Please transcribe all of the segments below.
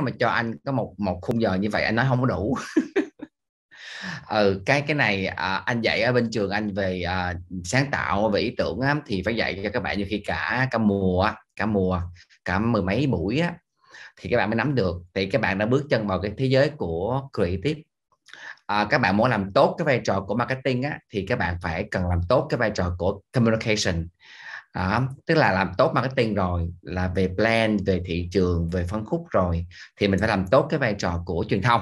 mà cho anh có một một khung giờ như vậy anh nói không có đủ ừ cái cái này à, anh dạy ở bên trường anh về à, sáng tạo về ý tưởng á, thì phải dạy cho các bạn như khi cả cả mùa cả mùa cả mười mấy buổi á, thì các bạn mới nắm được thì các bạn đã bước chân vào cái thế giới của creative à, các bạn muốn làm tốt cái vai trò của marketing á, thì các bạn phải cần làm tốt cái vai trò của communication đó. tức là làm tốt marketing rồi là về plan về thị trường về phân khúc rồi thì mình phải làm tốt cái vai trò của truyền thông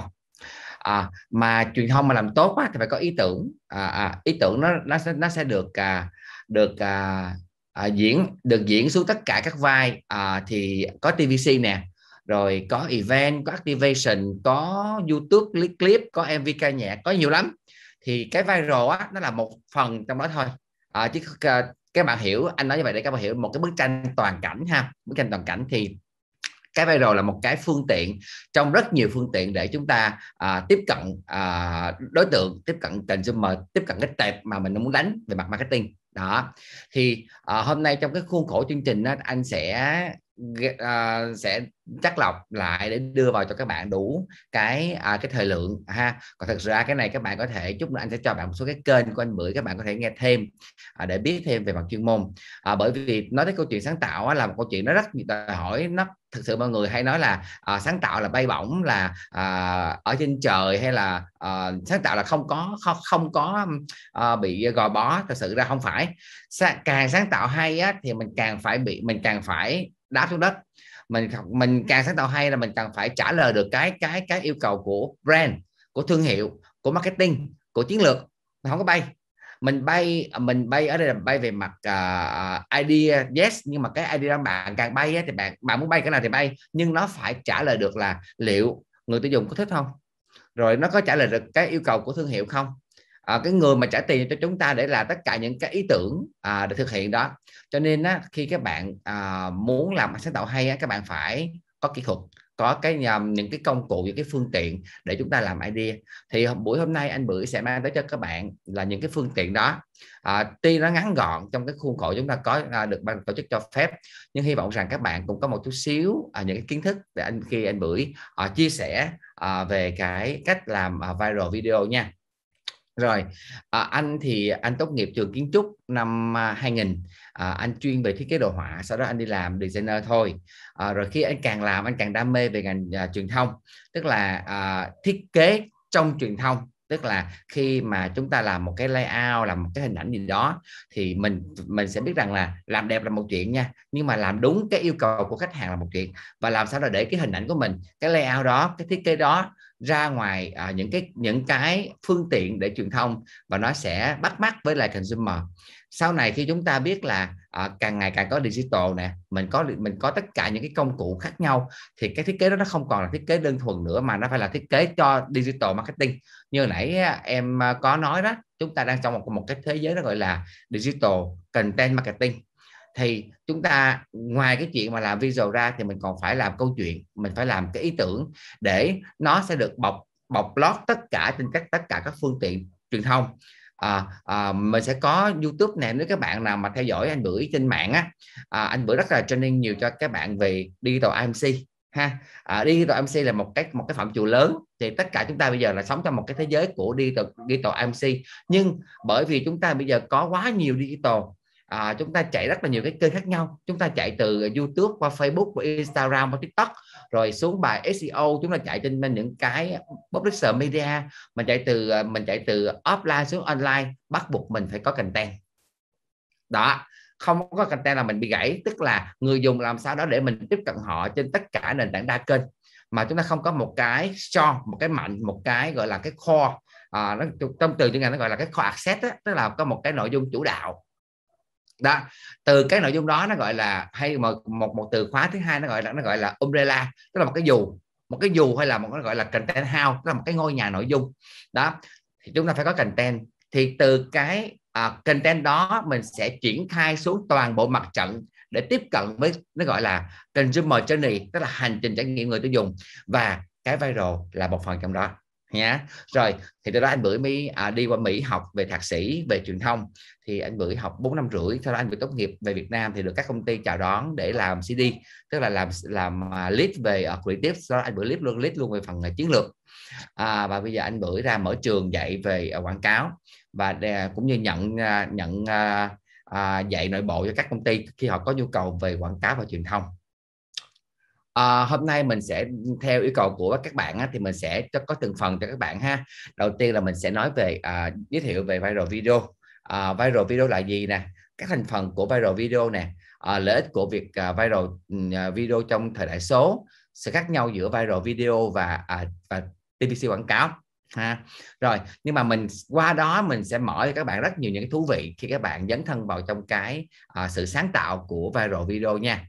à, mà truyền thông mà làm tốt á, thì phải có ý tưởng à, à, ý tưởng nó nó sẽ nó sẽ được à, được à, à, diễn được diễn xuống tất cả các vai à, thì có TVC nè rồi có event có activation có YouTube clip có MV ca nhạc có nhiều lắm thì cái vai viral á nó là một phần trong đó thôi à, chứ à, các bạn hiểu anh nói như vậy để các bạn hiểu một cái bức tranh toàn cảnh ha bức tranh toàn cảnh thì cái viral là một cái phương tiện trong rất nhiều phương tiện để chúng ta à, tiếp cận à, đối tượng tiếp cận consumer tiếp cận cái tệp mà mình muốn đánh về mặt marketing đó thì à, hôm nay trong cái khuôn khổ chương trình đó, anh sẽ uh, sẽ chắc lọc lại để đưa vào cho các bạn đủ cái uh, cái thời lượng ha còn thật ra cái này các bạn có thể chút nữa anh sẽ cho bạn một số cái kênh của anh bưởi các bạn có thể nghe thêm uh, để biết thêm về mặt chuyên môn uh, bởi vì nói tới câu chuyện sáng tạo uh, là một câu chuyện nó rất nhiều đòi hỏi nó thực sự mọi người hay nói là uh, sáng tạo là bay bổng là uh, ở trên trời hay là uh, sáng tạo là không có không, không có uh, bị gò bó thật sự ra không phải càng sáng tạo hay á, thì mình càng phải bị mình càng phải đáp xuống đất mình mình càng sáng tạo hay là mình càng phải trả lời được cái cái cái yêu cầu của brand của thương hiệu của marketing của chiến lược mình không có bay mình bay mình bay ở đây là bay về mặt uh, idea yes nhưng mà cái idea bạn càng bay ấy, thì bạn bạn muốn bay cái nào thì bay nhưng nó phải trả lời được là liệu người tiêu dùng có thích không rồi nó có trả lời được cái yêu cầu của thương hiệu không à, cái người mà trả tiền cho chúng ta để là tất cả những cái ý tưởng à, để thực hiện đó cho nên á, khi các bạn à, muốn làm sáng tạo hay á, các bạn phải có kỹ thuật có cái à, những cái công cụ những cái phương tiện để chúng ta làm idea thì buổi hôm nay anh bưởi sẽ mang tới cho các bạn là những cái phương tiện đó à, tuy nó ngắn gọn trong cái khuôn khổ chúng ta có à, được ban tổ chức cho phép nhưng hy vọng rằng các bạn cũng có một chút xíu à, những cái kiến thức để anh khi anh bưởi à, chia sẻ à, về cái cách làm à, viral video nha rồi à, anh thì anh tốt nghiệp trường kiến trúc năm 2000 à, à, anh chuyên về thiết kế đồ họa sau đó anh đi làm designer thôi à, rồi khi anh càng làm anh càng đam mê về ngành à, truyền thông tức là à, thiết kế trong truyền thông tức là khi mà chúng ta làm một cái layout làm một cái hình ảnh gì đó thì mình mình sẽ biết rằng là làm đẹp là một chuyện nha nhưng mà làm đúng cái yêu cầu của khách hàng là một chuyện và làm sao để cái hình ảnh của mình cái layout đó cái thiết kế đó ra ngoài à, những cái những cái phương tiện để truyền thông và nó sẽ bắt mắt với lại consumer sau này khi chúng ta biết là à, càng ngày càng có digital nè mình có mình có tất cả những cái công cụ khác nhau thì cái thiết kế đó nó không còn là thiết kế đơn thuần nữa mà nó phải là thiết kế cho digital marketing như nãy à, em à, có nói đó chúng ta đang trong một một cái thế giới nó gọi là digital content marketing thì chúng ta ngoài cái chuyện mà làm visual ra thì mình còn phải làm câu chuyện mình phải làm cái ý tưởng để nó sẽ được bọc bọc lót tất cả trên các tất cả các phương tiện truyền thông à, à, mình sẽ có YouTube này nếu các bạn nào mà theo dõi anh bưởi trên mạng á à, anh bưởi rất là training nhiều cho các bạn về digital AMC ha à, digital AMC là một cái một cái phạm trù lớn thì tất cả chúng ta bây giờ là sống trong một cái thế giới của digital digital AMC. nhưng bởi vì chúng ta bây giờ có quá nhiều digital à, chúng ta chạy rất là nhiều cái kênh khác nhau chúng ta chạy từ YouTube qua Facebook qua Instagram qua TikTok rồi xuống bài SEO chúng ta chạy trên những cái publisher media mình chạy từ à, mình chạy từ offline xuống online bắt buộc mình phải có content đó không có content là mình bị gãy tức là người dùng làm sao đó để mình tiếp cận họ trên tất cả nền tảng đa kênh mà chúng ta không có một cái strong một cái mạnh một cái gọi là cái core à, nó, trong từ chuyên ngành nó gọi là cái kho asset đó, tức là có một cái nội dung chủ đạo đó từ cái nội dung đó nó gọi là hay một một, một từ khóa thứ hai nó gọi là nó gọi là umbrella tức là một cái dù một cái dù hay là một cái gọi là content house tức là một cái ngôi nhà nội dung đó thì chúng ta phải có content thì từ cái uh, content đó mình sẽ triển khai xuống toàn bộ mặt trận để tiếp cận với nó gọi là consumer journey tức là hành trình trải nghiệm người tiêu dùng và cái viral là một phần trong đó nhá rồi thì từ đó anh bưởi mới à, đi qua mỹ học về thạc sĩ về truyền thông thì anh bưởi học 4 năm rưỡi sau đó anh bưởi tốt nghiệp về việt nam thì được các công ty chào đón để làm cd tức là làm làm à, lead về uh, creative sau đó anh bưởi lead luôn lead luôn về phần à, chiến lược à, và bây giờ anh bưởi ra mở trường dạy về uh, quảng cáo và uh, cũng như nhận uh, nhận uh, uh, dạy nội bộ cho các công ty khi họ có nhu cầu về quảng cáo và truyền thông À, hôm nay mình sẽ theo yêu cầu của các bạn á, thì mình sẽ cho có từng phần cho các bạn ha. Đầu tiên là mình sẽ nói về à, giới thiệu về viral video. À, viral video là gì nè? Các thành phần của viral video nè, à, lợi ích của việc à, viral video trong thời đại số, sự khác nhau giữa viral video và à, và TVC quảng cáo ha rồi nhưng mà mình qua đó mình sẽ mở cho các bạn rất nhiều những thú vị khi các bạn dấn thân vào trong cái à, sự sáng tạo của viral video nha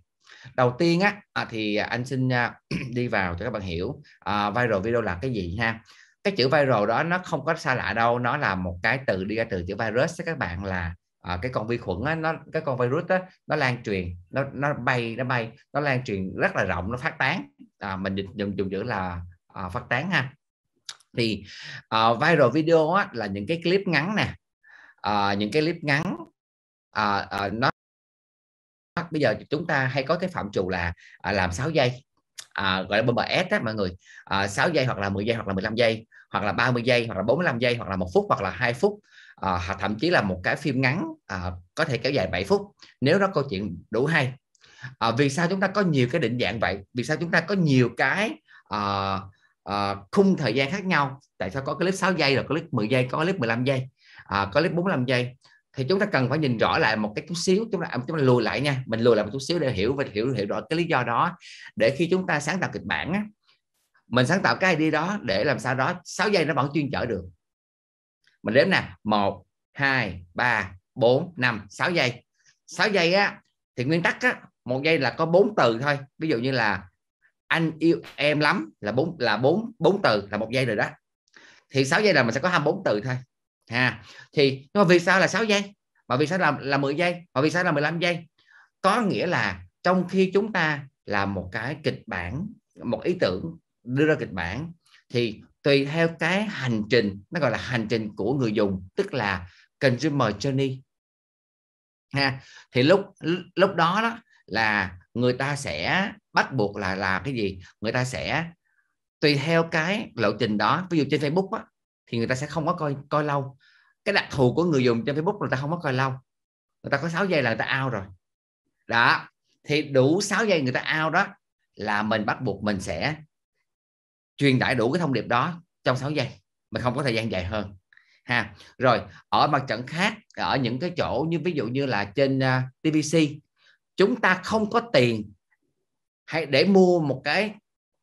đầu tiên á à, thì anh xin à, đi vào cho các bạn hiểu à, viral video là cái gì ha cái chữ viral đó nó không có xa lạ đâu nó là một cái từ đi ra từ chữ virus các bạn là à, cái con vi khuẩn á, nó cái con virus á, nó lan truyền nó nó bay nó bay nó lan truyền rất là rộng nó phát tán à, mình định dùng dùng chữ là à, phát tán ha thì à, viral video á, là những cái clip ngắn nè à, những cái clip ngắn à, à, nó mắt bây giờ chúng ta hay có cái phạm trù là à, làm 6 giây à, gọi là BMS á mọi người à, 6 giây hoặc là 10 giây hoặc là 15 giây hoặc là 30 giây hoặc là 45 giây hoặc là một phút hoặc là hai phút à, thậm chí là một cái phim ngắn à, có thể kéo dài 7 phút nếu đó câu chuyện đủ hay à, vì sao chúng ta có nhiều cái định dạng vậy vì sao chúng ta có nhiều cái à, à, khung thời gian khác nhau tại sao có clip 6 giây rồi có clip 10 giây có clip 15 giây à, có clip 45 giây thì chúng ta cần phải nhìn rõ lại một cái chút xíu chúng ta à, chúng ta lùi lại nha mình lùi lại một chút xíu để hiểu và hiểu hiểu rõ cái lý do đó để khi chúng ta sáng tạo kịch bản á, mình sáng tạo cái đi đó để làm sao đó 6 giây nó vẫn chuyên chở được mình đếm nè một hai ba bốn năm sáu giây 6 giây á thì nguyên tắc á một giây là có bốn từ thôi ví dụ như là anh yêu em lắm là bốn là bốn bốn từ là một giây rồi đó thì 6 giây là mình sẽ có 24 từ thôi ha thì nhưng mà vì sao là 6 giây mà vì sao là là 10 giây mà vì sao là 15 giây có nghĩa là trong khi chúng ta làm một cái kịch bản một ý tưởng đưa ra kịch bản thì tùy theo cái hành trình nó gọi là hành trình của người dùng tức là consumer journey ha thì lúc lúc đó đó là người ta sẽ bắt buộc là là cái gì người ta sẽ tùy theo cái lộ trình đó ví dụ trên Facebook á, thì người ta sẽ không có coi coi lâu cái đặc thù của người dùng trên Facebook người ta không có coi lâu người ta có 6 giây là người ta ao rồi đó thì đủ 6 giây người ta ao đó là mình bắt buộc mình sẽ truyền tải đủ cái thông điệp đó trong 6 giây mình không có thời gian dài hơn ha rồi ở mặt trận khác ở những cái chỗ như ví dụ như là trên uh, à, TVC chúng ta không có tiền hay để mua một cái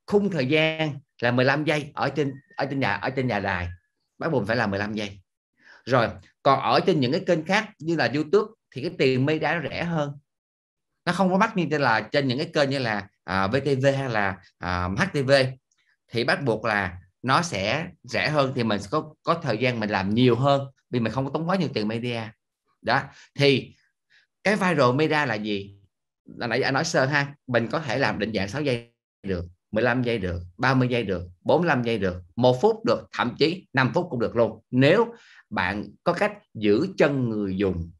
khung thời gian là 15 giây ở trên ở trên nhà ở trên nhà đài bắt buộc phải là 15 giây rồi còn ở trên những cái kênh khác như là youtube thì cái tiền media nó rẻ hơn nó không có bắt như là trên những cái kênh như là à, vtv hay là à, htv thì bắt buộc là nó sẽ rẻ hơn thì mình có có thời gian mình làm nhiều hơn vì mình không có tốn quá nhiều tiền media đó thì cái viral media là gì là nãy anh nói sơ ha mình có thể làm định dạng 6 giây được 15 giây được 30 giây được 45 giây được một phút được thậm chí 5 phút cũng được luôn nếu bạn có cách giữ chân người dùng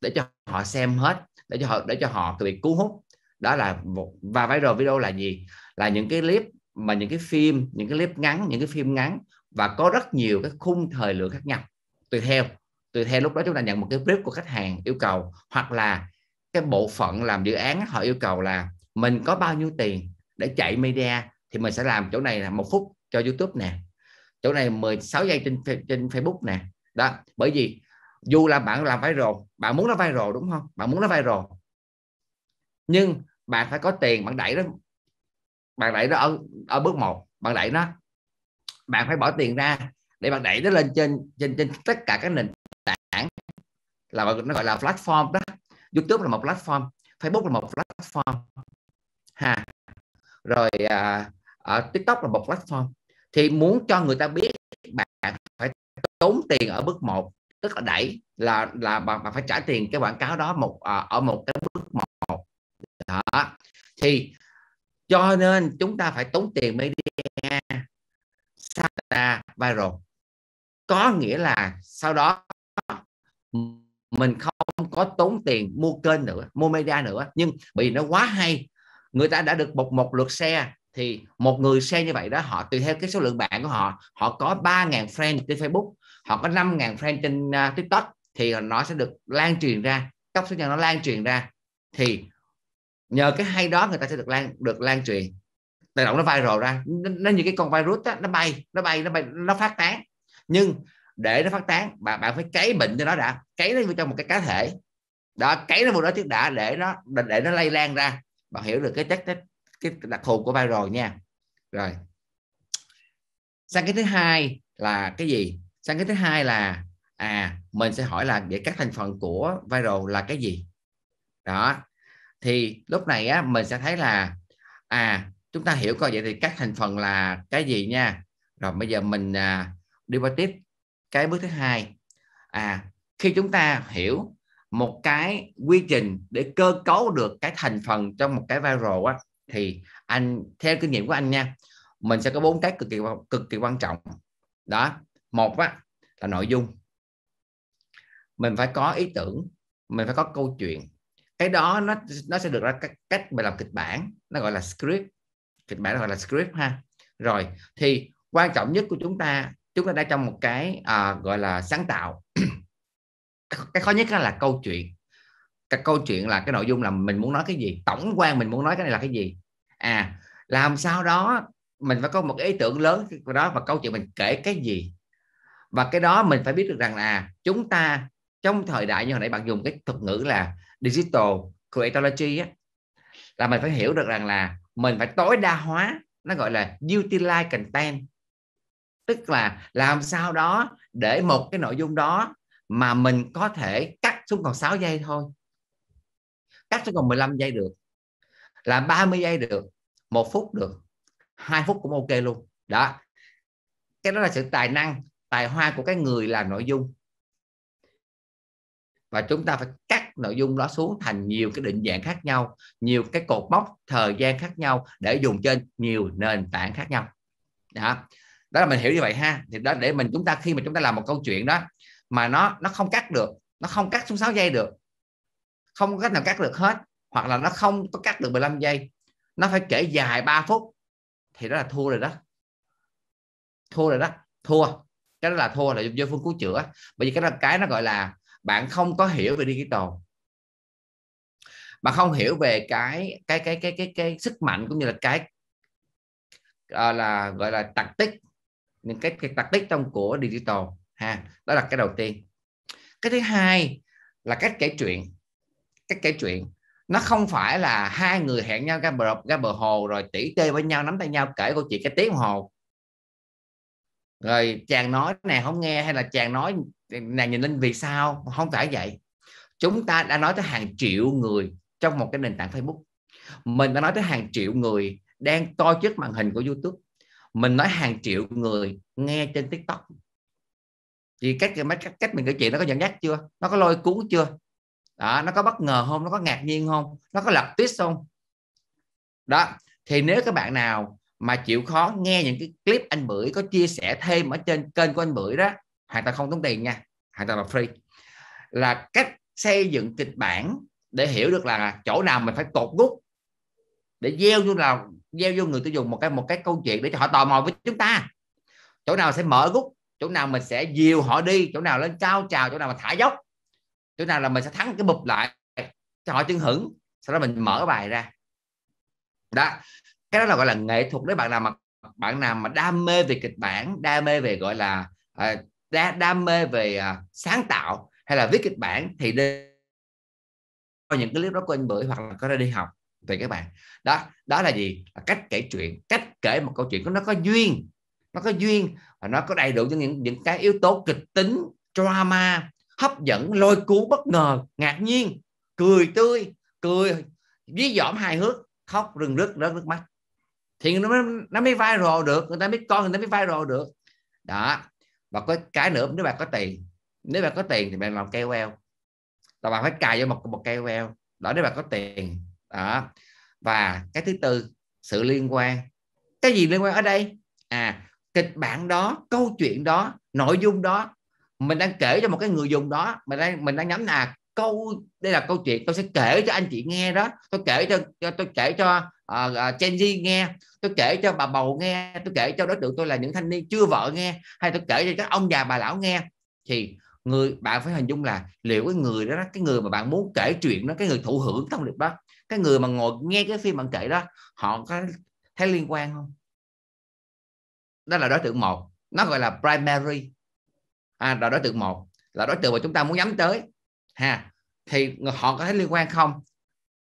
để cho họ xem hết để cho họ để cho họ bị cuốn hút đó là một và viral video là gì là những cái clip mà những cái phim những cái clip ngắn những cái phim ngắn và có rất nhiều các khung thời lượng khác nhau tùy theo tùy theo lúc đó chúng ta nhận một cái clip của khách hàng yêu cầu hoặc là cái bộ phận làm dự án họ yêu cầu là mình có bao nhiêu tiền để chạy media thì mình sẽ làm chỗ này là một phút cho youtube nè chỗ này 16 giây trên trên facebook nè đó bởi vì dù là bạn làm viral bạn muốn nó viral đúng không bạn muốn nó viral nhưng bạn phải có tiền bạn đẩy nó bạn đẩy nó ở, ở bước một bạn đẩy nó bạn phải bỏ tiền ra để bạn đẩy nó lên trên trên trên tất cả các nền tảng là nó gọi là platform đó YouTube là một platform Facebook là một platform ha rồi à, à, tiktok là một platform thì muốn cho người ta biết bạn phải tốn tiền ở bước một tức là đẩy là là bạn, bạn phải trả tiền cái quảng cáo đó một à, ở một cái bước một đó thì cho nên chúng ta phải tốn tiền media ra viral có nghĩa là sau đó mình không có tốn tiền mua kênh nữa mua media nữa nhưng vì nó quá hay người ta đã được một một lượt xe thì một người xe như vậy đó họ tùy theo cái số lượng bạn của họ họ có 3.000 friend trên Facebook họ có 5.000 friend trên uh, TikTok thì nó sẽ được lan truyền ra tốc số nhân nó lan truyền ra thì nhờ cái hay đó người ta sẽ được lan được lan truyền tự động nó viral ra nó, như cái con virus đó, nó bay nó bay nó bay nó phát tán nhưng để nó phát tán bạn bạn phải cấy bệnh cho nó đã cấy nó vào trong một cái cá thể đó cấy nó vào đó trước đã để nó để nó lây lan ra bạn hiểu được cái chất cái, đặc thù của vai rồi nha rồi sang cái thứ hai là cái gì sang cái thứ hai là à mình sẽ hỏi là để các thành phần của viral là cái gì đó thì lúc này á mình sẽ thấy là à chúng ta hiểu coi vậy thì các thành phần là cái gì nha rồi bây giờ mình à, đi qua tiếp cái bước thứ hai à khi chúng ta hiểu một cái quy trình để cơ cấu được cái thành phần trong một cái viral á thì anh theo kinh nghiệm của anh nha mình sẽ có bốn cái cực kỳ cực kỳ quan trọng đó một á là nội dung mình phải có ý tưởng mình phải có câu chuyện cái đó nó nó sẽ được ra cách cách mình làm kịch bản nó gọi là script kịch bản nó gọi là script ha rồi thì quan trọng nhất của chúng ta chúng ta đang trong một cái à, gọi là sáng tạo cái khó nhất là câu chuyện cái câu chuyện là cái nội dung là mình muốn nói cái gì tổng quan mình muốn nói cái này là cái gì à làm sao đó mình phải có một ý tưởng lớn đó và câu chuyện mình kể cái gì và cái đó mình phải biết được rằng là chúng ta trong thời đại như hồi nãy bạn dùng cái thuật ngữ là digital creatology á, là mình phải hiểu được rằng là mình phải tối đa hóa nó gọi là utilize content tức là làm sao đó để một cái nội dung đó mà mình có thể cắt xuống còn 6 giây thôi cắt xuống còn 15 giây được là 30 giây được một phút được hai phút cũng ok luôn đó cái đó là sự tài năng tài hoa của cái người làm nội dung và chúng ta phải cắt nội dung đó xuống thành nhiều cái định dạng khác nhau nhiều cái cột mốc thời gian khác nhau để dùng trên nhiều nền tảng khác nhau đó đó là mình hiểu như vậy ha thì đó để mình chúng ta khi mà chúng ta làm một câu chuyện đó mà nó nó không cắt được nó không cắt xuống 6 giây được không có cách nào cắt được hết hoặc là nó không có cắt được 15 giây nó phải kể dài 3 phút thì đó là thua rồi đó thua rồi đó thua cái đó là thua là do phương cứu chữa bởi vì cái là cái nó gọi là bạn không có hiểu về digital bạn không hiểu về cái cái cái cái cái cái sức mạnh cũng như là cái uh, là gọi là tích những cái, cái tích trong của digital ha đó là cái đầu tiên cái thứ hai là cách kể chuyện cách kể chuyện nó không phải là hai người hẹn nhau ra bờ ra bờ hồ rồi tỉ tê với nhau nắm tay nhau kể câu chuyện cái tiếng hồ rồi chàng nói này không nghe hay là chàng nói nàng nhìn lên vì sao không phải vậy chúng ta đã nói tới hàng triệu người trong một cái nền tảng Facebook mình đã nói tới hàng triệu người đang coi trước màn hình của YouTube mình nói hàng triệu người nghe trên TikTok thì cách cách cách mình nói chuyện nó có dẫn dắt chưa nó có lôi cuốn chưa đó nó có bất ngờ không nó có ngạc nhiên không nó có lập twist không đó thì nếu các bạn nào mà chịu khó nghe những cái clip anh bưởi có chia sẻ thêm ở trên kênh của anh bưởi đó hoàn toàn không tốn tiền nha hoàn toàn là free là cách xây dựng kịch bản để hiểu được là chỗ nào mình phải cột gút để gieo vô là gieo vô người tiêu dùng một cái một cái câu chuyện để cho họ tò mò với chúng ta chỗ nào sẽ mở gút chỗ nào mình sẽ dìu họ đi chỗ nào lên cao trào chỗ nào mà thả dốc chỗ nào là mình sẽ thắng cái bụp lại cho họ chân hưởng sau đó mình mở bài ra đó cái đó là gọi là nghệ thuật đấy bạn nào mà bạn nào mà đam mê về kịch bản đam mê về gọi là ờ, đa, đam mê về à, sáng tạo hay là viết kịch bản thì đi những cái clip đó của anh bưởi hoặc là có ra đi học về các bạn đó đó là gì cách kể chuyện cách kể một câu chuyện của nó có duyên nó có duyên nó có đầy đủ những những cái yếu tố kịch tính drama hấp dẫn lôi cuốn bất ngờ ngạc nhiên cười tươi cười dí dỏm hài hước khóc rừng rứt rớt nước mắt thì nó mới, nó mới viral được người ta biết con người ta mới viral được đó và có cái nữa nếu bạn có tiền nếu bạn có tiền thì bạn làm KOL và bạn phải cài vô một một KOL đó nếu bạn có tiền đó và cái thứ tư sự liên quan cái gì liên quan ở đây à kịch bản đó câu chuyện đó nội dung đó mình đang kể cho một cái người dùng đó mình đang mình đang nhắm là câu đây là câu chuyện tôi sẽ kể cho anh chị nghe đó tôi kể cho, tôi kể cho uh, Gen Z nghe tôi kể cho bà bầu nghe tôi kể cho đối tượng tôi là những thanh niên chưa vợ nghe hay tôi kể cho các ông già bà lão nghe thì người bạn phải hình dung là liệu cái người đó cái người mà bạn muốn kể chuyện đó cái người thụ hưởng thông điệp đó cái người mà ngồi nghe cái phim bạn kể đó họ có thấy liên quan không đó là đối tượng một nó gọi là primary à, là đối tượng một là đối tượng mà chúng ta muốn nhắm tới ha thì họ có thể liên quan không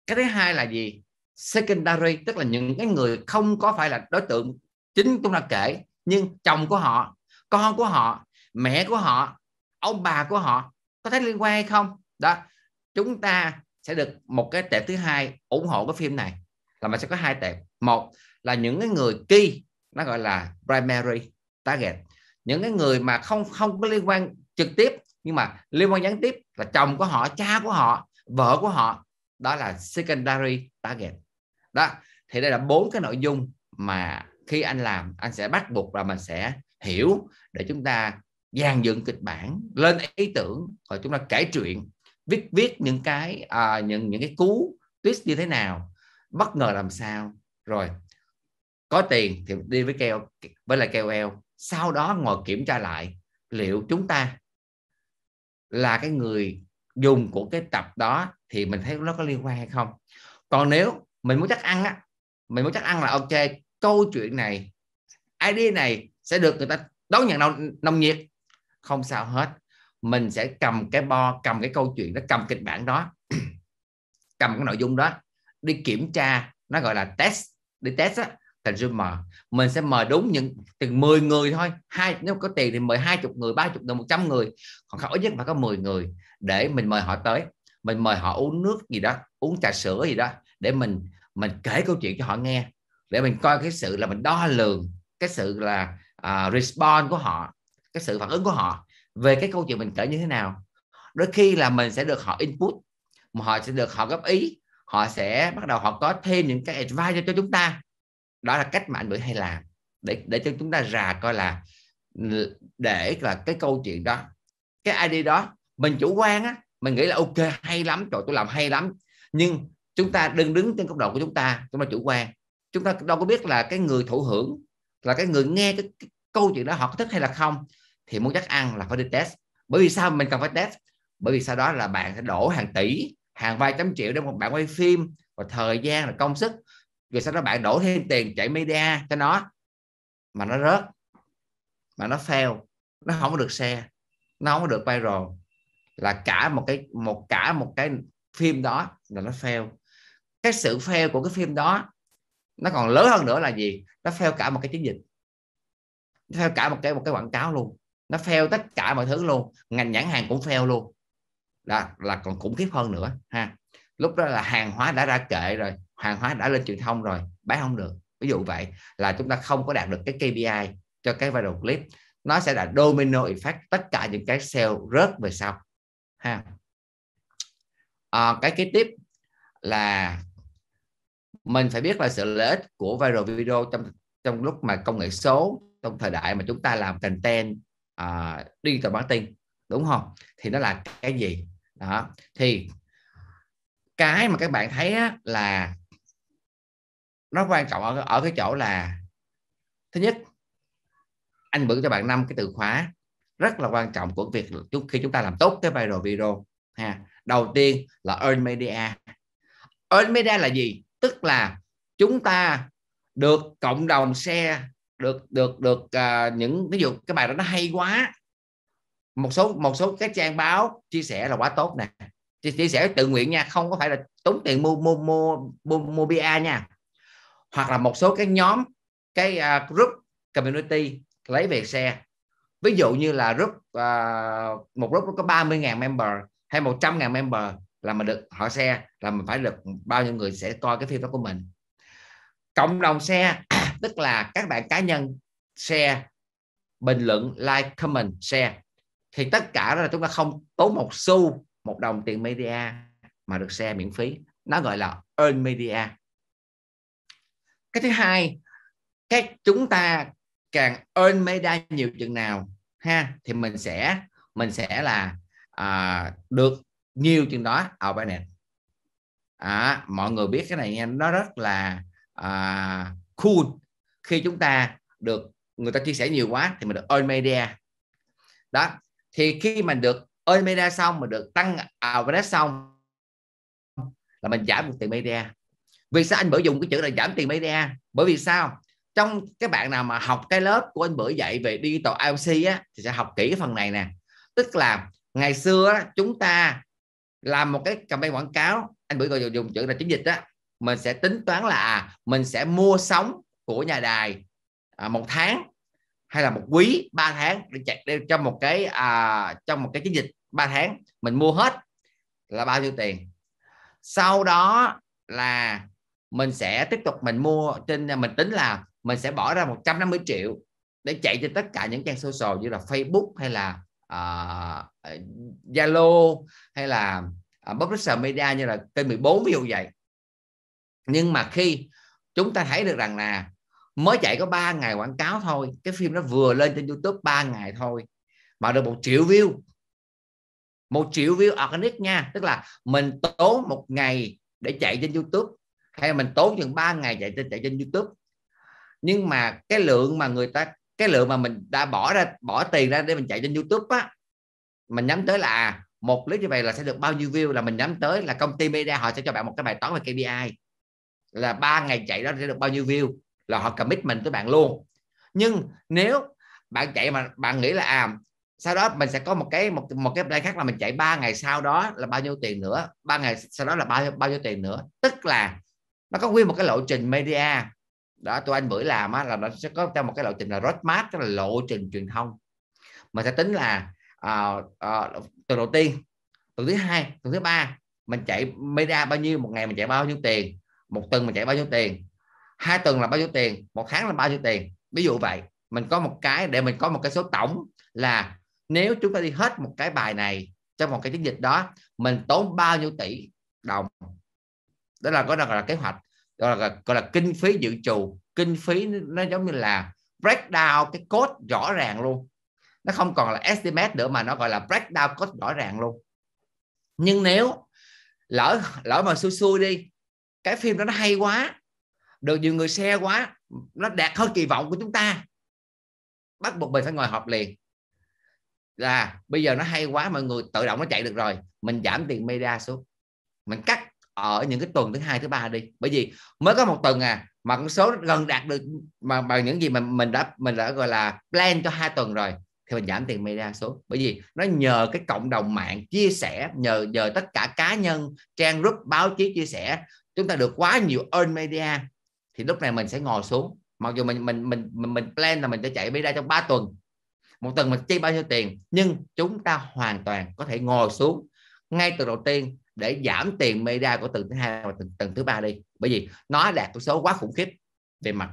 cái thứ hai là gì secondary tức là những cái người không có phải là đối tượng chính chúng ta kể nhưng chồng của họ con của họ mẹ của họ ông bà của họ có thấy liên quan hay không đó chúng ta sẽ được một cái tệp thứ hai ủng hộ cái phim này là mình sẽ có hai tệp một là những cái người key nó gọi là primary target những cái người mà không không có liên quan trực tiếp nhưng mà liên quan gián tiếp là chồng của họ cha của họ vợ của họ đó là secondary target đó thì đây là bốn cái nội dung mà khi anh làm anh sẽ bắt buộc là mình sẽ hiểu để chúng ta dàn dựng kịch bản lên ý tưởng rồi chúng ta kể chuyện viết viết những cái à, những những cái cú twist như thế nào bất ngờ làm sao rồi có tiền thì đi với keo với lại keo eo sau đó ngồi kiểm tra lại liệu chúng ta là cái người dùng của cái tập đó thì mình thấy nó có liên quan hay không còn nếu mình muốn chắc ăn á mình muốn chắc ăn là ok câu chuyện này idea này sẽ được người ta đón nhận nồng, nồng nhiệt không sao hết mình sẽ cầm cái bo cầm cái câu chuyện đó cầm kịch bản đó cầm cái nội dung đó đi kiểm tra nó gọi là test đi test á thành sư mời mình sẽ mời đúng những từ 10 người thôi hai nếu có tiền thì mời hai chục người ba chục người một trăm người còn khó nhất phải có 10 người để mình mời họ tới mình mời họ uống nước gì đó uống trà sữa gì đó để mình mình kể câu chuyện cho họ nghe để mình coi cái sự là mình đo lường cái sự là uh, response của họ cái sự phản ứng của họ về cái câu chuyện mình kể như thế nào đôi khi là mình sẽ được họ input mà họ sẽ được họ góp ý họ sẽ bắt đầu họ có thêm những cái advice cho chúng ta đó là cách mà anh Bửu hay làm để để cho chúng ta rà coi là để là cái câu chuyện đó cái ID đó mình chủ quan á mình nghĩ là ok hay lắm rồi tôi làm hay lắm nhưng chúng ta đừng đứng trên cộng đồng của chúng ta chúng ta chủ quan chúng ta đâu có biết là cái người thụ hưởng là cái người nghe cái, cái câu chuyện đó họ thích hay là không thì muốn chắc ăn là phải đi test bởi vì sao mình cần phải test bởi vì sau đó là bạn sẽ đổ hàng tỷ hàng vài trăm triệu để một bạn quay phim và thời gian là công sức rồi sau đó bạn đổ thêm tiền chạy media cho nó mà nó rớt mà nó fail nó không có được xe nó không có được viral là cả một cái một cả một cái phim đó là nó fail cái sự fail của cái phim đó nó còn lớn hơn nữa là gì nó fail cả một cái chiến dịch nó fail cả một cái một cái quảng cáo luôn nó fail tất cả mọi thứ luôn ngành nhãn hàng cũng fail luôn là là còn khủng khiếp hơn nữa ha lúc đó là hàng hóa đã ra kệ rồi hàng hóa đã lên truyền thông rồi bán không được ví dụ vậy là chúng ta không có đạt được cái KPI cho cái viral clip nó sẽ là domino effect tất cả những cái sale rớt về sau ha à, cái kế tiếp là mình phải biết là sự lợi ích của viral video trong trong lúc mà công nghệ số trong thời đại mà chúng ta làm content uh, digital marketing đúng không thì nó là cái gì đó thì cái mà các bạn thấy á, là nó quan trọng ở, ở cái chỗ là thứ nhất anh bự cho bạn năm cái từ khóa rất là quan trọng của việc khi chúng ta làm tốt cái viral video ha đầu tiên là earn media earn media là gì tức là chúng ta được cộng đồng xe được được được uh, những ví dụ cái bài đó nó hay quá một số một số cái trang báo chia sẻ là quá tốt nè chia, chia sẻ tự nguyện nha không có phải là tốn tiền mua mua mua mua, mua bia nha hoặc là một số cái nhóm cái uh, group community lấy về xe ví dụ như là group uh, một group có 30.000 member hay 100.000 member là mà được họ xe là mình phải được bao nhiêu người sẽ coi cái phim đó của mình cộng đồng xe tức là các bạn cá nhân xe bình luận like comment xe thì tất cả đó là chúng ta không tốn một xu một đồng tiền media mà được xe miễn phí nó gọi là earn media cái thứ hai cái chúng ta càng earn medal nhiều chừng nào ha thì mình sẽ mình sẽ là à, được nhiều chừng đó ở à, bên này à, mọi người biết cái này nha nó rất là à, cool khi chúng ta được người ta chia sẻ nhiều quá thì mình được earn media đó thì khi mình được earn media xong mình được tăng awareness xong là mình giảm một tiền media vì sao anh bữa dùng cái chữ là giảm tiền media bởi vì sao trong các bạn nào mà học cái lớp của anh bữa dạy về digital IOC á thì sẽ học kỹ cái phần này nè tức là ngày xưa á, chúng ta làm một cái campaign quảng cáo anh bữa gọi dùng chữ là chiến dịch á mình sẽ tính toán là à, mình sẽ mua sóng của nhà đài à, một tháng hay là một quý ba tháng để chạy lên trong một cái à, trong một cái chiến dịch ba tháng mình mua hết là bao nhiêu tiền sau đó là mình sẽ tiếp tục mình mua trên mình tính là mình sẽ bỏ ra 150 triệu để chạy trên tất cả những trang social như là Facebook hay là à, à, Zalo uh, hay là uh, à, Publisher Media như là kênh 14 ví dụ vậy nhưng mà khi chúng ta thấy được rằng là mới chạy có 3 ngày quảng cáo thôi cái phim nó vừa lên trên YouTube 3 ngày thôi mà được một triệu view một triệu view organic nha tức là mình tốn một ngày để chạy trên YouTube hay là mình tốn chừng 3 ngày chạy trên chạy trên YouTube nhưng mà cái lượng mà người ta cái lượng mà mình đã bỏ ra bỏ tiền ra để mình chạy trên YouTube á mình nhắm tới là à, một clip như vậy là sẽ được bao nhiêu view là mình nhắm tới là công ty media họ sẽ cho bạn một cái bài toán về KPI là ba ngày chạy đó sẽ được bao nhiêu view là họ commit mình tới bạn luôn nhưng nếu bạn chạy mà bạn nghĩ là à sau đó mình sẽ có một cái một một cái play khác là mình chạy ba ngày sau đó là bao nhiêu tiền nữa ba ngày sau đó là bao bao nhiêu tiền nữa tức là nó có nguyên một cái lộ trình media đó tụi anh bữa làm á, là nó sẽ có theo một cái lộ trình là roadmap tức là lộ trình truyền thông mình sẽ tính là uh, uh, tuần đầu tiên tuần thứ hai tuần thứ ba mình chạy media bao nhiêu một ngày mình chạy bao nhiêu tiền một tuần mình chạy bao nhiêu tiền hai tuần là bao nhiêu tiền một tháng là bao nhiêu tiền ví dụ vậy mình có một cái để mình có một cái số tổng là nếu chúng ta đi hết một cái bài này trong một cái chiến dịch đó mình tốn bao nhiêu tỷ đồng đó là gọi là, gọi là kế hoạch gọi là gọi là kinh phí dự trù kinh phí nó giống như là break down cái code rõ ràng luôn nó không còn là estimate nữa mà nó gọi là break down code rõ ràng luôn nhưng nếu lỡ lỡ mà xui xui đi cái phim đó nó hay quá được nhiều người share quá nó đạt hơn kỳ vọng của chúng ta bắt buộc mình phải ngồi họp liền là bây giờ nó hay quá mọi người tự động nó chạy được rồi mình giảm tiền media xuống mình cắt ở những cái tuần thứ hai thứ ba đi bởi vì mới có một tuần à mà con số gần đạt được mà bằng những gì mà mình đã mình đã gọi là plan cho hai tuần rồi thì mình giảm tiền media xuống bởi vì nó nhờ cái cộng đồng mạng chia sẻ nhờ nhờ tất cả cá nhân trang group báo chí chia sẻ chúng ta được quá nhiều earn media thì lúc này mình sẽ ngồi xuống mặc dù mình mình mình mình, mình plan là mình sẽ chạy media trong 3 tuần một tuần mình chi bao nhiêu tiền nhưng chúng ta hoàn toàn có thể ngồi xuống ngay từ đầu tiên để giảm tiền mê ra của tầng thứ hai và tầng tuần thứ ba đi bởi vì nó đạt con số quá khủng khiếp về mặt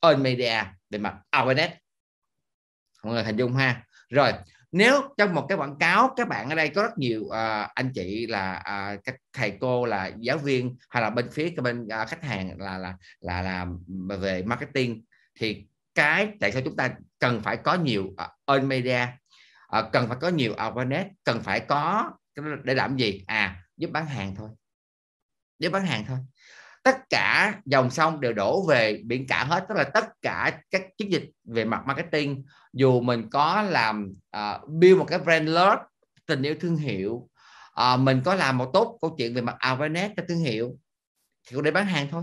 earn media về mặt awareness mọi người hình dung ha rồi nếu trong một cái quảng cáo các bạn ở đây có rất nhiều uh, anh chị là uh, các thầy cô là giáo viên hay là bên phía bên uh, khách hàng là là là làm về marketing thì cái tại sao chúng ta cần phải có nhiều uh, earn media uh, cần phải có nhiều awareness cần phải có để làm gì à giúp bán hàng thôi giúp bán hàng thôi tất cả dòng sông đều đổ về biển cả hết tức là tất cả các chiến dịch về mặt marketing dù mình có làm uh, build một cái brand love tình yêu thương hiệu uh, mình có làm một tốt câu chuyện về mặt awareness cho thương hiệu thì cũng để bán hàng thôi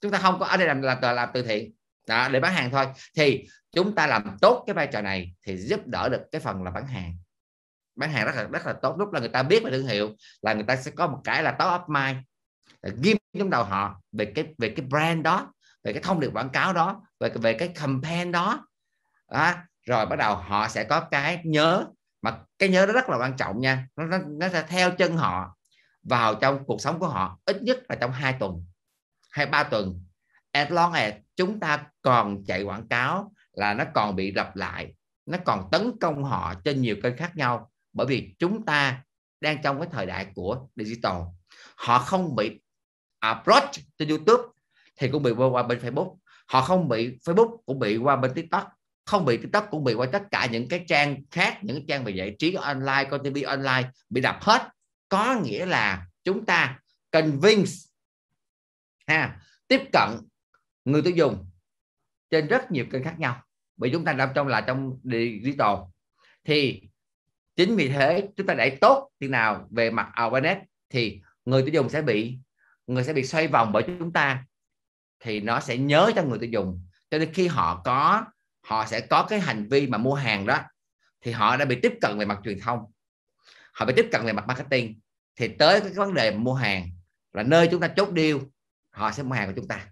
chúng ta không có ở đây làm làm, làm từ thiện đó, để bán hàng thôi thì chúng ta làm tốt cái vai trò này thì giúp đỡ được cái phần là bán hàng bán hàng rất là rất là tốt lúc là người ta biết về thương hiệu là người ta sẽ có một cái là top of mind ghim trong đầu họ về cái về cái brand đó về cái thông điệp quảng cáo đó về về cái campaign đó à, rồi bắt đầu họ sẽ có cái nhớ mà cái nhớ đó rất là quan trọng nha nó, nó, nó sẽ theo chân họ vào trong cuộc sống của họ ít nhất là trong 2 tuần hay 3 tuần as long as chúng ta còn chạy quảng cáo là nó còn bị lặp lại nó còn tấn công họ trên nhiều kênh khác nhau bởi vì chúng ta đang trong cái thời đại của digital họ không bị approach trên YouTube thì cũng bị qua bên Facebook họ không bị Facebook cũng bị qua bên TikTok không bị TikTok cũng bị qua tất cả những cái trang khác những trang về giải trí online coi TV online bị đập hết có nghĩa là chúng ta convince ha tiếp cận người tiêu dùng trên rất nhiều kênh khác nhau bởi chúng ta đang trong là trong digital thì chính vì thế chúng ta đẩy tốt chừng nào về mặt awareness thì người tiêu dùng sẽ bị người sẽ bị xoay vòng bởi chúng ta thì nó sẽ nhớ cho người tiêu dùng cho nên khi họ có họ sẽ có cái hành vi mà mua hàng đó thì họ đã bị tiếp cận về mặt truyền thông họ bị tiếp cận về mặt marketing thì tới cái vấn đề mua hàng là nơi chúng ta chốt deal họ sẽ mua hàng của chúng ta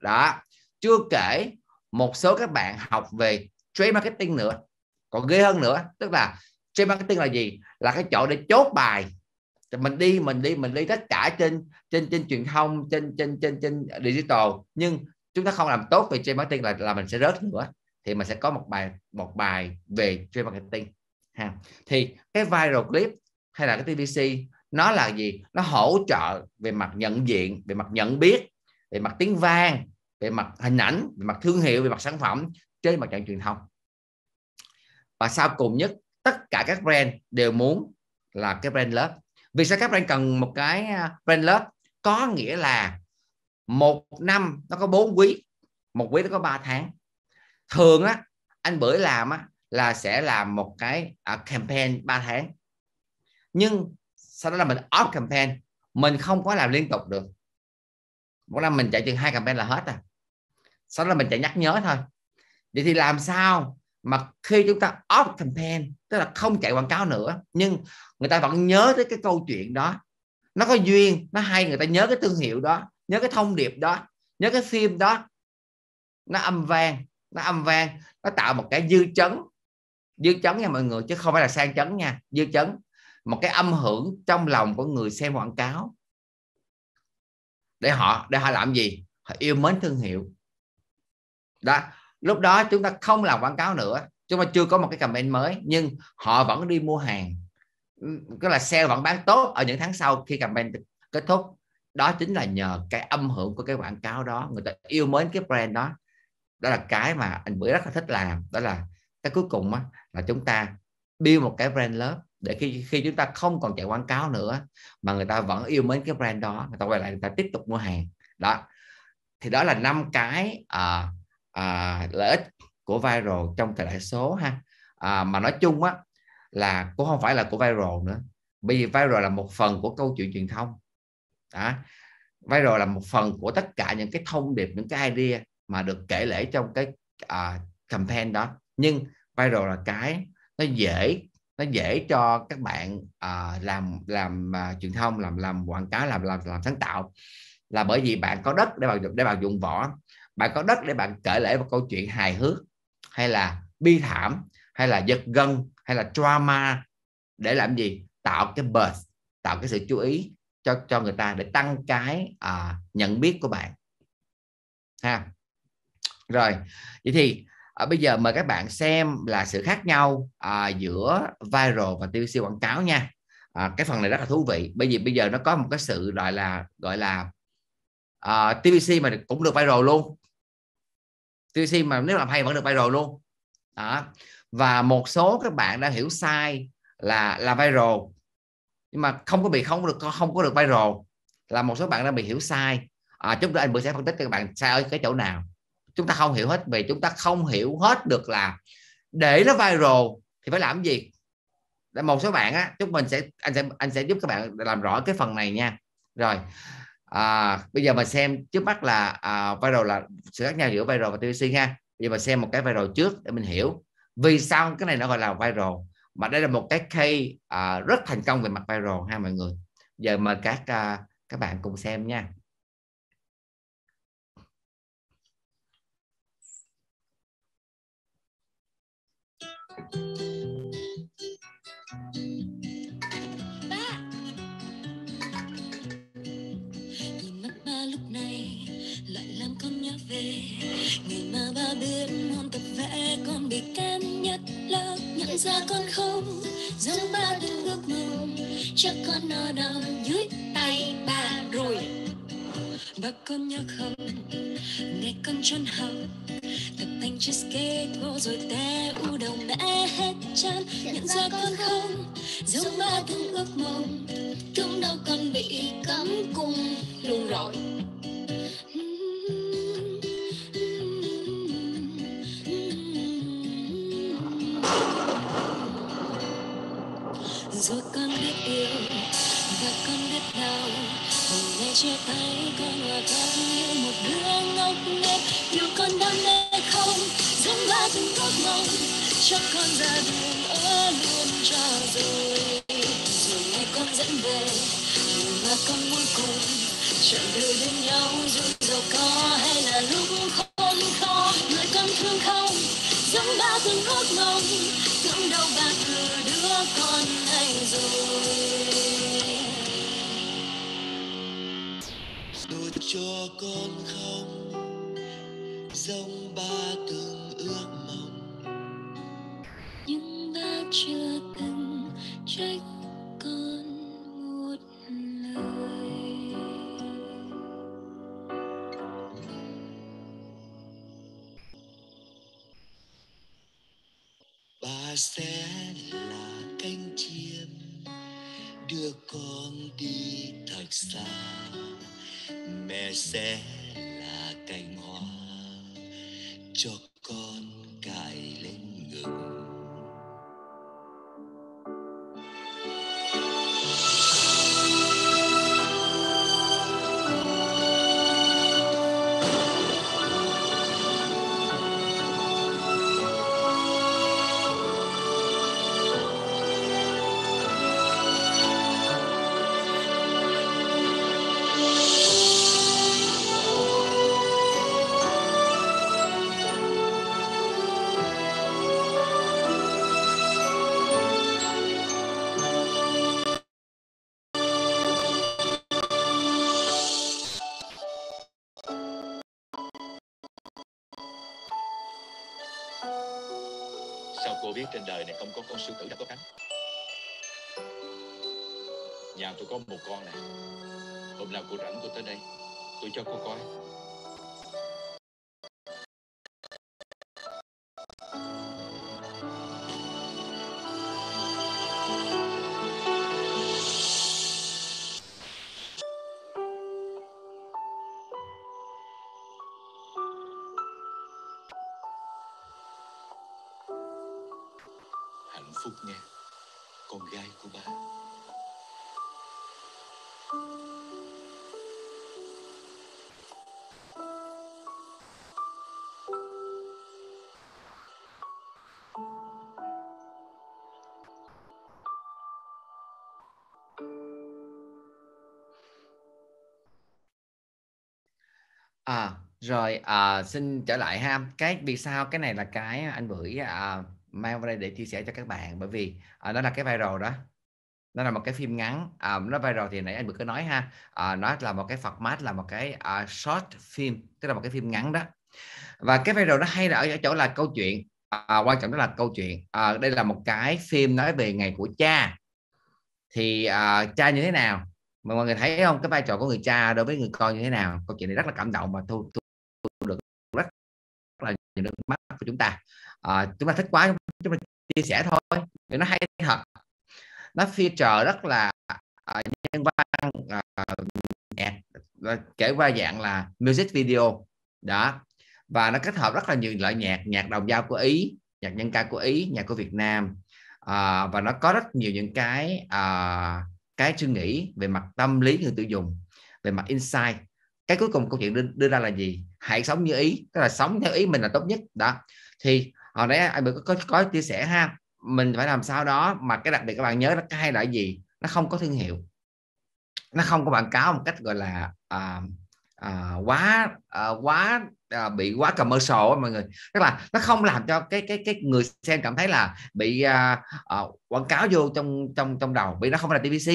đó chưa kể một số các bạn học về trade marketing nữa còn ghê hơn nữa tức là SEO marketing là gì là cái chỗ để chốt bài mình đi mình đi mình đi tất cả trên trên trên truyền thông trên trên trên trên digital nhưng chúng ta không làm tốt về SEO marketing là là mình sẽ rớt nữa thì mình sẽ có một bài một bài về SEO marketing ha thì cái viral clip hay là cái TVC nó là gì nó hỗ trợ về mặt nhận diện về mặt nhận biết về mặt tiếng vang về mặt hình ảnh về mặt thương hiệu về mặt sản phẩm trên mặt trận truyền thông và sau cùng nhất tất cả các brand đều muốn là cái brand lớp vì sao các brand cần một cái à, brand lớp có nghĩa là một năm nó có bốn quý một quý nó có ba tháng thường á anh bưởi làm á là sẽ làm một cái à, campaign 3 tháng nhưng sau đó là mình off campaign mình không có làm liên tục được một năm mình chạy chừng hai campaign là hết à sau đó là mình chạy nhắc nhớ thôi vậy thì làm sao mà khi chúng ta off campaign tức là không chạy quảng cáo nữa nhưng người ta vẫn nhớ tới cái câu chuyện đó nó có duyên nó hay người ta nhớ cái thương hiệu đó nhớ cái thông điệp đó nhớ cái phim đó nó âm vang nó âm vang nó tạo một cái dư chấn dư chấn nha mọi người chứ không phải là sang chấn nha dư chấn một cái âm hưởng trong lòng của người xem quảng cáo để họ để họ làm gì họ yêu mến thương hiệu đó lúc đó chúng ta không làm quảng cáo nữa chúng ta chưa có một cái campaign mới nhưng họ vẫn đi mua hàng tức là sale vẫn bán tốt ở những tháng sau khi campaign kết thúc đó chính là nhờ cái âm hưởng của cái quảng cáo đó người ta yêu mến cái brand đó đó là cái mà anh bưởi rất là thích làm đó là cái cuối cùng á, là chúng ta build một cái brand lớn để khi khi chúng ta không còn chạy quảng cáo nữa mà người ta vẫn yêu mến cái brand đó người ta quay lại người ta tiếp tục mua hàng đó thì đó là năm cái uh, à, lợi ích của viral trong thời đại số ha à, mà nói chung á là cũng không phải là của viral nữa bởi vì viral là một phần của câu chuyện truyền thông đó. viral là một phần của tất cả những cái thông điệp những cái idea mà được kể lễ trong cái à, campaign đó nhưng viral là cái nó dễ nó dễ cho các bạn à, làm làm à, truyền thông làm làm quảng cáo làm làm làm sáng tạo là bởi vì bạn có đất để bạn để bạn dùng vỏ bạn có đất để bạn kể lể một câu chuyện hài hước hay là bi thảm hay là giật gân hay là drama để làm gì tạo cái burst tạo cái sự chú ý cho cho người ta để tăng cái à, nhận biết của bạn ha rồi vậy thì à, bây giờ mời các bạn xem là sự khác nhau à, giữa viral và tiêu siêu quảng cáo nha à, cái phần này rất là thú vị bởi vì bây giờ nó có một cái sự gọi là gọi là uh, à, TVC mà cũng được viral luôn TC mà nếu làm hay vẫn được viral luôn đó và một số các bạn đã hiểu sai là là viral nhưng mà không có bị không được không có được viral là một số bạn đã bị hiểu sai à, chúng ta anh bữa sẽ phân tích cho các bạn sai ở cái chỗ nào chúng ta không hiểu hết vì chúng ta không hiểu hết được là để nó viral thì phải làm gì một số bạn á chúng mình sẽ anh sẽ anh sẽ giúp các bạn làm rõ cái phần này nha rồi à, bây giờ mà xem trước mắt là à, viral là sự khác nhau giữa viral và TVC nha bây giờ mà xem một cái viral trước để mình hiểu vì sao cái này nó gọi là viral mà đây là một cái case à, rất thành công về mặt viral ha mọi người giờ mời các à, các bạn cùng xem nha thank you ta biết môn tập vẽ con bị kém nhất lớp nhận ra con không dẫu ba đừng ước mong chắc con nó đang dưới tay ba rồi và con nhớ không ngày con chân học thật thành chiếc skate vô rồi té u đầu mẹ hết chán nhận ra con không dẫu ba từng ước mong cũng đâu con bị cấm cùng luôn rồi chia tay con là khác như một đứa ngốc nghếch yêu con đam mê không dám ba từng tốt mong cho con ra đường ở luôn cho rồi rồi ngày con dẫn về người mà con muốn cùng chẳng đời bên nhau dù giàu có hay là lúc cho con không dòng ba từng ước mong nhưng ba chưa từng trách con một lời ba sẽ là cánh chim đưa con đi thật xa mẹ sẽ là cành hoa cho con cài lên ngực trên đời này không có con sư tử đâu có cánh nhà tôi có một con này. hôm nào cô rảnh tôi tới đây tôi cho cô coi À, rồi à, xin trở lại ha. Cái vì sao cái này là cái anh Bưởi à, mang vào đây để chia sẻ cho các bạn bởi vì à, đó là cái viral đó. Nó là một cái phim ngắn, à, nó viral thì nãy anh Bưởi có nói ha. À, nó là một cái format là một cái à, short phim, tức là một cái phim ngắn đó. Và cái viral nó hay là ở chỗ là câu chuyện. À, quan trọng đó là câu chuyện. À, đây là một cái phim nói về ngày của cha. Thì à, cha như thế nào? mà mọi người thấy không cái vai trò của người cha đối với người con như thế nào câu chuyện này rất là cảm động mà thu, thu, thu được rất, là nhiều nước mắt của chúng ta à, chúng ta thích quá chúng ta chia sẻ thôi vì nó hay thật nó phi feature rất là uh, nhân văn uh, à, nhạc kể qua dạng là music video đó và nó kết hợp rất là nhiều loại nhạc nhạc đồng dao của ý nhạc nhân ca của ý nhạc của việt nam uh, và nó có rất nhiều những cái uh, cái suy nghĩ về mặt tâm lý người tiêu dùng về mặt insight cái cuối cùng câu chuyện đưa, đưa ra là gì hãy sống như ý tức là sống theo ý mình là tốt nhất đó thì hồi nãy anh có, có có chia sẻ ha mình phải làm sao đó mà cái đặc biệt các bạn nhớ là cái hay là gì nó không có thương hiệu nó không có quảng cáo một cách gọi là uh, à, quá à, quá à, bị quá commercial á mọi người tức là nó không làm cho cái cái cái người xem cảm thấy là bị à, à, quảng cáo vô trong trong trong đầu vì nó không là TVC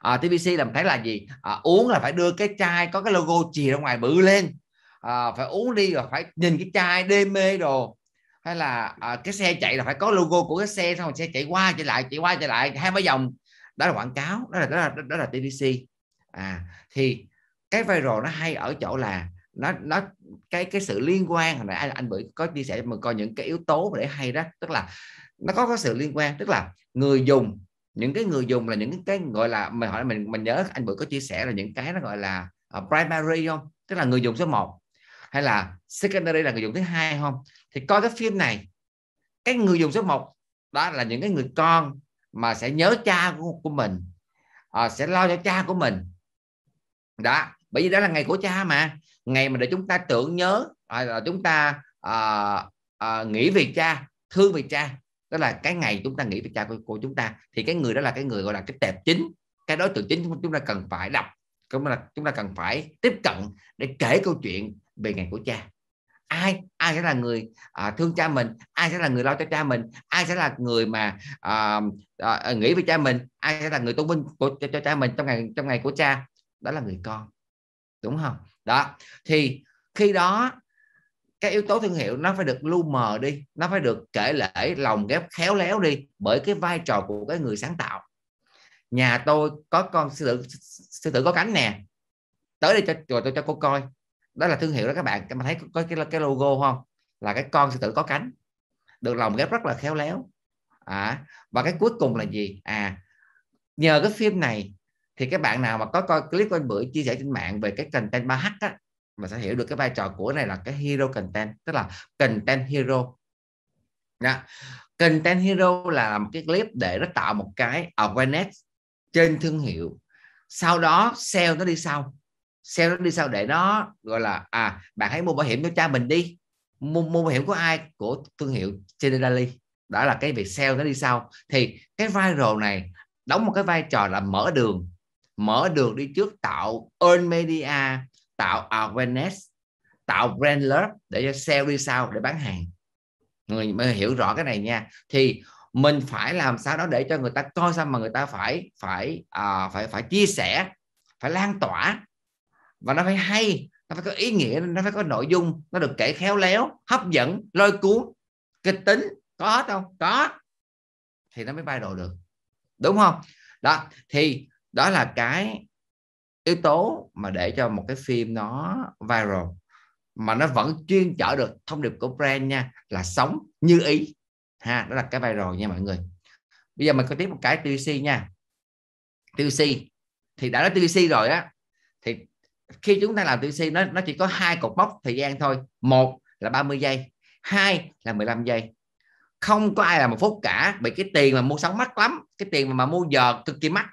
à, TVC làm thấy là gì à, uống là phải đưa cái chai có cái logo chì ra ngoài bự lên à, phải uống đi rồi phải nhìn cái chai đê mê đồ hay là à, cái xe chạy là phải có logo của cái xe xong rồi xe chạy qua chạy lại chạy qua chạy lại hai mấy vòng đó là quảng cáo đó là đó là, đó là TVC à thì cái viral nó hay ở chỗ là nó nó cái cái sự liên quan hồi nãy anh, anh bữa có chia sẻ mà coi những cái yếu tố để hay đó tức là nó có có sự liên quan tức là người dùng những cái người dùng là những cái gọi là mình hỏi mình mình nhớ anh bữa có chia sẻ là những cái nó gọi là ờ, primary không tức là người dùng số 1 hay là secondary là người dùng thứ hai không thì coi cái phim này cái người dùng số 1 đó là những cái người con mà sẽ nhớ cha của, của mình à, sẽ lo cho cha của mình đó bởi vì đó là ngày của cha mà ngày mà để chúng ta tưởng nhớ à, là chúng ta à, à, nghĩ về cha thương về cha đó là cái ngày chúng ta nghĩ về cha của, của chúng ta thì cái người đó là cái người gọi là cái tệp chính cái đối tượng chính chúng ta cần phải đọc cũng là chúng ta cần phải tiếp cận để kể câu chuyện về ngày của cha ai ai sẽ là người à, thương cha mình ai sẽ là người lo cho cha mình ai sẽ là người mà à, à, nghĩ về cha mình ai sẽ là người tôn vinh của cho, cho cha mình trong ngày trong ngày của cha đó là người con đúng không đó thì khi đó cái yếu tố thương hiệu nó phải được lưu mờ đi nó phải được kể lễ lòng ghép khéo léo đi bởi cái vai trò của cái người sáng tạo nhà tôi có con sư tử sư tử có cánh nè tới đây cho rồi tôi cho cô coi đó là thương hiệu đó các bạn các bạn thấy có cái cái logo không là cái con sư tử có cánh được lòng ghép rất là khéo léo à và cái cuối cùng là gì à nhờ cái phim này thì các bạn nào mà có coi clip anh bữa chia sẻ trên mạng về cái content 3H á mà sẽ hiểu được cái vai trò của này là cái hero content tức là content hero đó. content hero là một cái clip để nó tạo một cái awareness trên thương hiệu sau đó sale nó đi sau sale nó đi sau để nó gọi là à bạn hãy mua bảo hiểm cho cha mình đi mua, mua bảo hiểm của ai của thương hiệu Generali đó là cái việc sale nó đi sau thì cái viral này đóng một cái vai trò là mở đường mở đường đi trước tạo earn media tạo awareness tạo brand love để cho sale đi sau để bán hàng người mới hiểu rõ cái này nha thì mình phải làm sao đó để cho người ta coi sao mà người ta phải phải à, phải phải chia sẻ phải lan tỏa và nó phải hay nó phải có ý nghĩa nó phải có nội dung nó được kể khéo léo hấp dẫn lôi cuốn kịch tính có hết không có thì nó mới đồ được đúng không đó thì đó là cái yếu tố mà để cho một cái phim nó viral mà nó vẫn chuyên chở được thông điệp của brand nha là sống như ý ha đó là cái viral nha mọi người bây giờ mình có tiếp một cái TVC nha TVC thì đã là TVC rồi á thì khi chúng ta làm TVC nó nó chỉ có hai cột mốc thời gian thôi một là 30 giây hai là 15 giây không có ai là một phút cả bởi cái tiền mà mua sống mắc lắm cái tiền mà, mà mua giờ cực kỳ mắc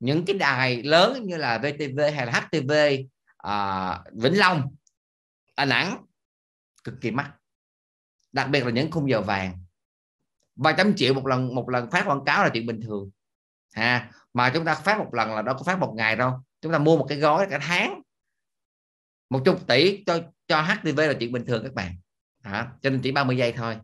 những cái đài lớn như là VTV hay là HTV à, Vĩnh Long Đà Nẵng cực kỳ mắc đặc biệt là những khung giờ vàng vài trăm triệu một lần một lần phát quảng cáo là chuyện bình thường ha mà chúng ta phát một lần là đâu có phát một ngày đâu chúng ta mua một cái gói cả tháng một chục tỷ cho cho HTV là chuyện bình thường các bạn hả cho nên chỉ 30 giây thôi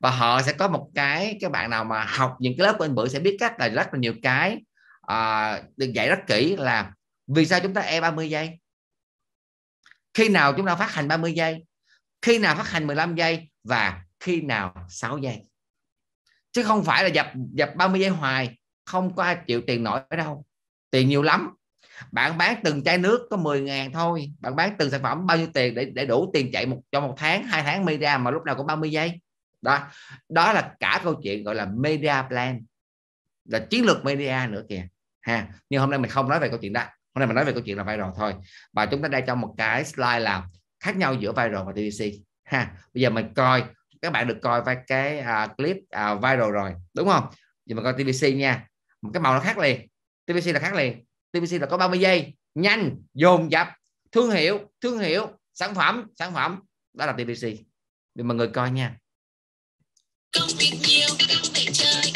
và họ sẽ có một cái các bạn nào mà học những cái lớp của anh bữa sẽ biết cách là rất là nhiều cái à, được dạy rất kỹ là vì sao chúng ta e 30 giây khi nào chúng ta phát hành 30 giây khi nào phát hành 15 giây và khi nào 6 giây chứ không phải là dập dập 30 giây hoài không có ai chịu tiền nổi đâu tiền nhiều lắm bạn bán từng chai nước có 10 ngàn thôi bạn bán từng sản phẩm bao nhiêu tiền để để đủ tiền chạy một cho một tháng hai tháng media mà lúc nào cũng 30 giây đó đó là cả câu chuyện gọi là media plan là chiến lược media nữa kìa ha nhưng hôm nay mình không nói về câu chuyện đó hôm nay mình nói về câu chuyện là viral thôi và chúng ta đang trong một cái slide là khác nhau giữa viral và TVC ha bây giờ mình coi các bạn được coi vài cái uh, clip uh, viral rồi đúng không giờ mình coi TVC nha một cái màu nó khác liền TVC là khác liền TVC là có 30 giây nhanh dồn dập thương hiệu thương hiệu sản phẩm sản phẩm đó là TVC để mọi người coi nha công việc nhiều đang phải chơi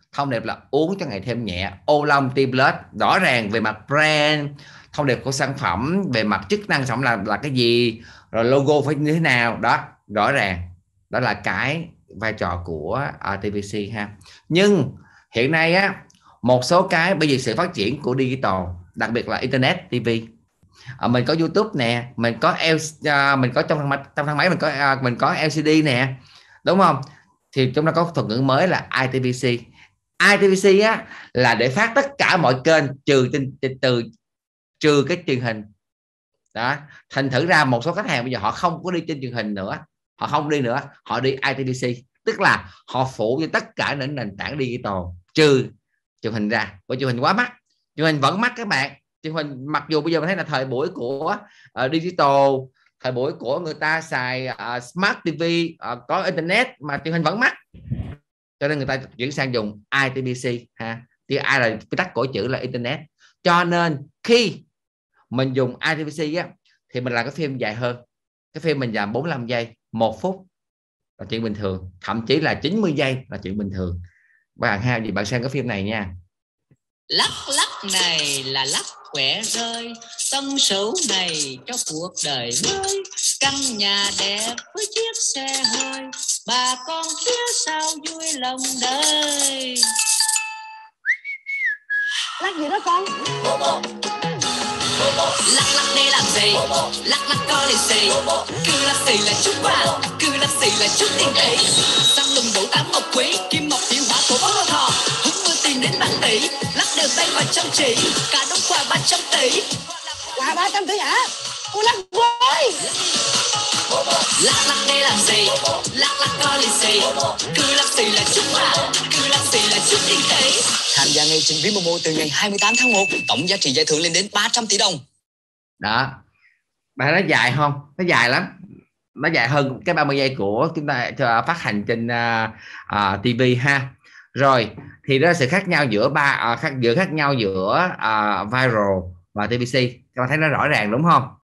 thông điệp là uống cho ngày thêm nhẹ ô long tim lết rõ ràng về mặt brand thông điệp của sản phẩm về mặt chức năng sản phẩm là là cái gì rồi logo phải như thế nào đó rõ ràng đó là cái vai trò của RTVC ha nhưng hiện nay á một số cái bởi vì sự phát triển của digital đặc biệt là internet TV à, ờ, mình có YouTube nè mình có L, à, mình có trong thang máy, trong thang máy mình có à, mình có LCD nè đúng không thì chúng ta có thuật ngữ mới là ITVC ITVC á là để phát tất cả mọi kênh trừ từ, từ trừ cái truyền hình đó thành thử ra một số khách hàng bây giờ họ không có đi trên truyền hình nữa họ không đi nữa họ đi ITVC tức là họ phủ cho tất cả những nền tảng digital trừ truyền hình ra bởi truyền hình quá mắc truyền hình vẫn mắc các bạn truyền hình mặc dù bây giờ mình thấy là thời buổi của uh, digital thời buổi của người ta xài uh, smart tv uh, ờ, có internet mà truyền hình vẫn mắc cho nên người ta chuyển sang dùng ITBC ha chữ I là quy tắc cổ chữ là internet cho nên khi mình dùng ITBC á thì mình làm cái phim dài hơn cái phim mình làm 45 giây một phút là chuyện bình thường thậm chí là 90 giây là chuyện bình thường bạn ha vì bạn xem cái phim này nha lắc lắc này là lắc quẻ rơi tâm sự này cho cuộc đời mới căn nhà đẹp với chiếc xe hơi bà con phía sau vui lòng đời lắc gì đó con lắc lắc để làm gì lắc lắc có lì gì cứ lắc xì là chút vàng cứ lắc xì là chút tiền tỷ sang lùng đủ tám ngọc quý kim mộc thiên hỏa thổ bất thọ đến bạc tỷ lắc đều tay và chăm chỉ cả đống quà ba trăm tỷ quà ba trăm tỷ hả cô lắc với lắc lắc đây làm gì lắc lắc coi là gì cứ lắc gì là chúc mà cứ lắc gì là chúc kinh tế tham gia ngay trên ví momo từ ngày 28 tháng 1 tổng giá trị giải thưởng lên đến 300 tỷ đồng đó bài nó dài không nó dài lắm nó dài hơn cái 30 giây của chúng ta phát hành trên uh, uh, TV ha rồi thì đó là sự khác nhau giữa ba à, khác giữa khác nhau giữa à, viral và TBC các bạn thấy nó rõ ràng đúng không